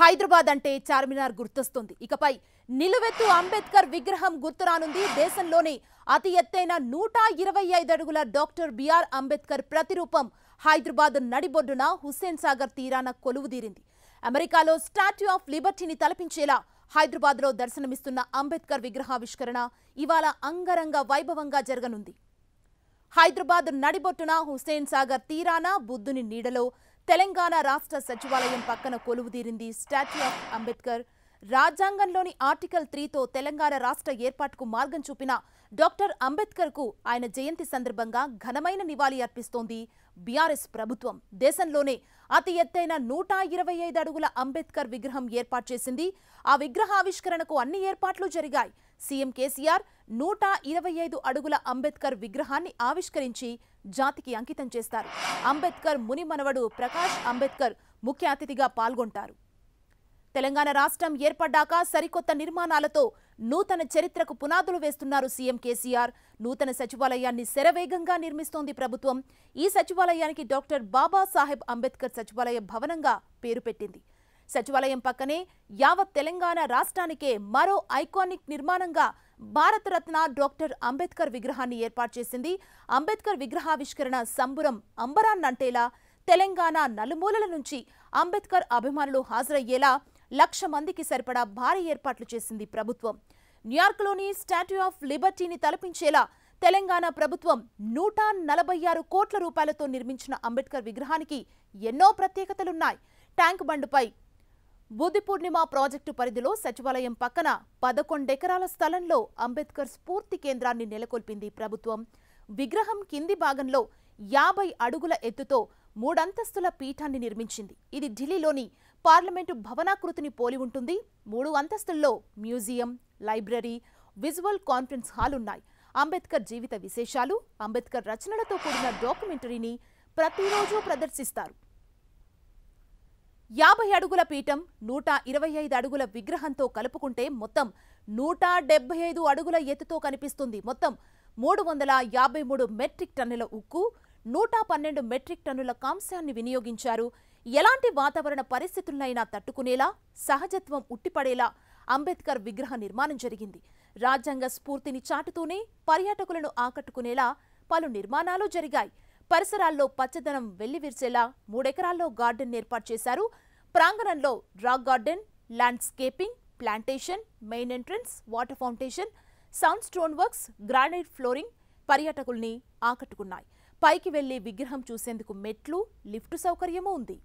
హైదరాబాద్ అంటే చార్మినార్ గుర్తొస్తుంది ఇకపై నిలువెత్తు అంబేద్కర్ విగ్రహం గుర్తురానుంది దేశంలోనే అతి ఎత్తైన నూట ఇరవై ఐదు అడుగుల డాక్టర్ బిఆర్ అంబేద్కర్ ప్రతిరూపం హైదరాబాద్ నడిబొడ్డున హుస్సేన్ సాగర్ తీరాన కొలువుదీరింది అమెరికాలో స్టాట్యూ ఆఫ్ లిబర్టీని తలపించేలా హైదరాబాద్లో దర్శనమిస్తున్న అంబేద్కర్ విగ్రహావిష్కరణ ఇవాళ అంగరంగ వైభవంగా జరగనుంది హైదరాబాద్ నడిబొట్టున హుస్సేన్ సాగర్ తీరాన బుద్ధుని నీడలో తెలంగాణ రాష్ట్ర సచివాలయం పక్కన కొలువుదీరింది స్టాట్యూ ఆఫ్ అంబేద్కర్ రాజ్యాంగంలోని ఆర్టికల్ త్రీతో తెలంగాణ రాష్ట్ర ఏర్పాటుకు మార్గం చూపిన డాక్టర్ అంబేద్కర్ కు ఆయన జయంతి సందర్భంగా ఘనమైన నివాళి అర్పిస్తోంది బీఆర్ఎస్ ప్రభుత్వం దేశంలోనే అతి ఎత్తైన నూట ఇరవై ఐదు అడుగుల అంబేద్కర్ విగ్రహం ఏర్పాటు చేసింది ఆ విగ్రహ ఆవిష్కరణకు అన్ని ఏర్పాట్లు జరిగాయి సీఎం కేసీఆర్ నూట ఇరవై ఐదు అడుగుల అంబేద్కర్ విగ్రహాన్ని ఆవిష్కరించి జాతికి అంకితం చేస్తారు అంబేద్కర్ ముని మనవడు ప్రకాష్ అంబేద్కర్ ముఖ్య అతిథిగా పాల్గొంటారు తెలంగాణ రాష్ట్రం ఏర్పడ్డాక సరికొత్త నిర్మాణాలతో నూతన చరిత్రకు పునాదులు వేస్తున్నారు సీఎం కేసీఆర్ నూతన సచివాలయాన్ని శరవేగంగా నిర్మిస్తోంది ప్రభుత్వం ఈ సచివాలయానికి డాక్టర్ బాబాసాహెబ్ అంబేద్కర్ సచివాలయ భవనంగా పేరు పెట్టింది సచివాలయం పక్కనే యావత్ తెలంగాణ రాష్ట్రానికే మరో ఐకానిక్ నిర్మాణంగా భారతరత్న డాక్టర్ అంబేద్కర్ విగ్రహాన్ని ఏర్పాటు చేసింది అంబేద్కర్ విగ్రహావిష్కరణ సంబురం అంబరాన్నంటేలా తెలంగాణ నలుమూలల నుంచి అంబేద్కర్ అభిమానులు హాజరయ్యేలా లక్ష మందికి సరిపడా భారీ ఏర్పాట్లు చేసింది ప్రభుత్వం న్యూయార్క్లోని స్టాట్యూ ఆఫ్ లిబర్టీని తలపించేలా తెలంగాణ ప్రభుత్వం నూట నలభై ఆరు కోట్ల రూపాయలతో నిర్మించిన అంబేద్కర్ విగ్రహానికి ఎన్నో ప్రత్యేకతలున్నాయి ట్యాంక్ బండ్పై బుద్ధి పూర్ణిమ ప్రాజెక్టు పరిధిలో సచివాలయం పక్కన పదకొండెకరాల స్థలంలో అంబేద్కర్ స్ఫూర్తి కేంద్రాన్ని నెలకొల్పింది ప్రభుత్వం విగ్రహం కింది భాగంలో యాభై అడుగుల ఎత్తుతో మూడంతస్తుల పీఠాన్ని నిర్మించింది ఇది ఢిల్లీలోని పార్లమెంటు భవనాకృతిని పోలి ఉంటుంది మూడు అంతస్తుల్లో museum library visual conference hall ఉన్నాయి అంబేద్కర్ జీవిత విశేషాలు అంబేద్కర్ రచనలతో కూడిన డాక్యుమెంటరీని ప్రతిరోజు ప్రదర్శిస్తారు యాభై అడుగుల పీఠం నూట ఇరవై ఐదు అడుగుల విగ్రహంతో కలుపుకుంటే మొత్తం నూట డెబ్బై ఐదు అడుగుల ఎత్తుతో కనిపిస్తుంది మొత్తం మూడు వందల యాభై మూడు మెట్రిక్ టన్నుల ఉక్కు నూట పన్నెండు మెట్రిక్ టన్నుల కాంశాన్ని వినియోగించారు ఎలాంటి వాతావరణ పరిస్థితులైనా తట్టుకునేలా సహజత్వం ఉట్టిపడేలా అంబేద్కర్ విగ్రహ నిర్మాణం జరిగింది రాజ్యాంగ స్ఫూర్తిని చాటుతూనే పర్యాటకులను ఆకట్టుకునేలా పలు నిర్మాణాలు జరిగాయి పరిసరాల్లో పచ్చదనం వెల్లివిరిసేలా మూడెకరాల్లో గార్డెన్ ఏర్పాటు చేశారు ప్రాంగణంలో rock garden landscaping plantation main entrance water fountain sound stone works granite flooring పర్యాటకుల్ని ఆకట్టుకున్నాయి పైకి వెళ్లే విగ్రహం చూసేందుకు మెట్లు లిఫ్టు సౌకర్యమూ ఉంది